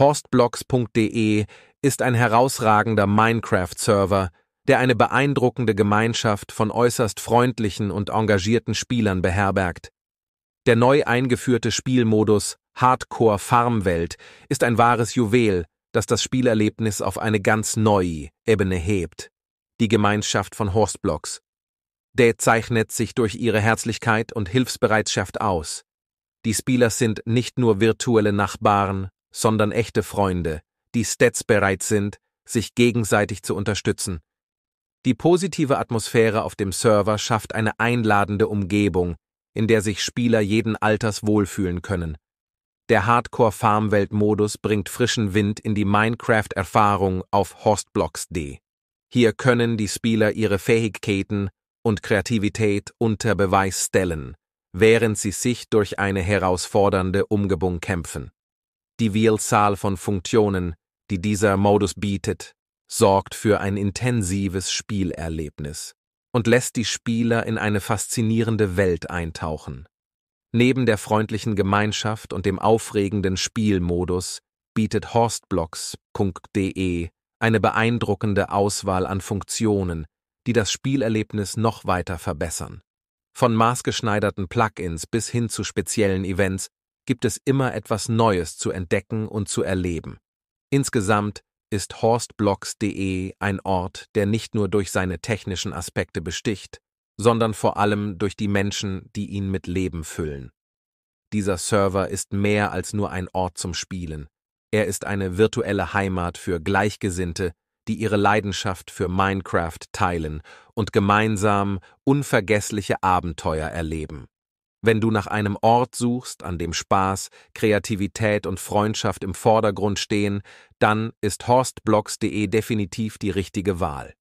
Horstblocks.de ist ein herausragender Minecraft-Server, der eine beeindruckende Gemeinschaft von äußerst freundlichen und engagierten Spielern beherbergt. Der neu eingeführte Spielmodus Hardcore Farmwelt ist ein wahres Juwel, das das Spielerlebnis auf eine ganz neue Ebene hebt. Die Gemeinschaft von Horstblocks. Der zeichnet sich durch ihre Herzlichkeit und Hilfsbereitschaft aus. Die Spieler sind nicht nur virtuelle Nachbarn, sondern echte Freunde, die Stats bereit sind, sich gegenseitig zu unterstützen. Die positive Atmosphäre auf dem Server schafft eine einladende Umgebung, in der sich Spieler jeden Alters wohlfühlen können. Der Hardcore Farmwelt Modus bringt frischen Wind in die Minecraft Erfahrung auf horstblocks.de. Hier können die Spieler ihre Fähigkeiten und Kreativität unter Beweis stellen, während sie sich durch eine herausfordernde Umgebung kämpfen. Die Vielzahl von Funktionen, die dieser Modus bietet, sorgt für ein intensives Spielerlebnis und lässt die Spieler in eine faszinierende Welt eintauchen. Neben der freundlichen Gemeinschaft und dem aufregenden Spielmodus bietet horstblocks.de eine beeindruckende Auswahl an Funktionen, die das Spielerlebnis noch weiter verbessern. Von maßgeschneiderten Plugins bis hin zu speziellen Events gibt es immer etwas Neues zu entdecken und zu erleben. Insgesamt ist horstblocks.de ein Ort, der nicht nur durch seine technischen Aspekte besticht, sondern vor allem durch die Menschen, die ihn mit Leben füllen. Dieser Server ist mehr als nur ein Ort zum Spielen. Er ist eine virtuelle Heimat für Gleichgesinnte, die ihre Leidenschaft für Minecraft teilen und gemeinsam unvergessliche Abenteuer erleben. Wenn du nach einem Ort suchst, an dem Spaß, Kreativität und Freundschaft im Vordergrund stehen, dann ist horstblocks.de definitiv die richtige Wahl.